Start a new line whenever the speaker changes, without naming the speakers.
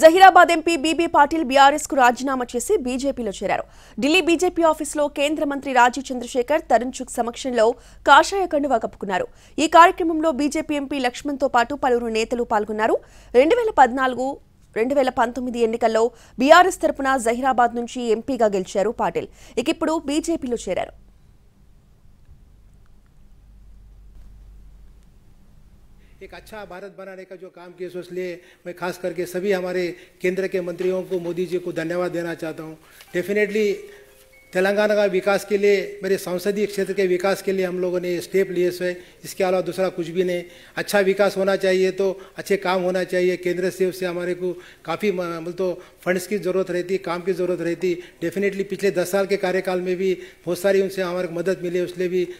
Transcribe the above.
Zaheerabad MP BB Patil BRS కు రాజీనామా చేసి బీజేపీలో చేరారు ఢిల్లీ బీజేపీ ఆఫీసులో కేంద్ర మంత్రి రాజీవ్ చంద్రశేఖర్ తరుణ్ చుక్ సమక్షంలో కాషాయ కండువా కప్పుకున్నారు ఈ కార్యక్రమంలో బీజేపీ ఎంపీ లక్ష్మణ్తో పాటు పలువురు నేతలు పాల్గొన్నారు రెండు వేల పద్నాలుగు రెండు వేల పంతొమ్మిది ఎన్నికల్లో బీఆర్ఎస్ తరపున జహీరాబాద్ నుంచి ఎంపీగా గెలిచారు పాటిల్ ఇక ఇప్పుడు బీజేపీలో చేరారు
एक अच्छा भारत बनाने का जो काम किया सो इसलिए मैं खास करके सभी हमारे केंद्र के मंत्रियों को मोदी जी को धन्यवाद देना चाहता हूँ डेफिनेटली तेलंगाना का विकास के लिए मेरे संसदीय क्षेत्र के विकास के लिए हम लोगों ने स्टेप लिए सो है इसके अलावा दूसरा कुछ भी नहीं अच्छा विकास होना चाहिए तो अच्छे काम होना चाहिए केंद्र से उससे हमारे को काफ़ी मतलब तो फंड्स की ज़रूरत रहती काम की ज़रूरत रहती डेफिनेटली पिछले दस साल के कार्यकाल में भी बहुत सारी उनसे हमारे को मदद मिली उसलिए भी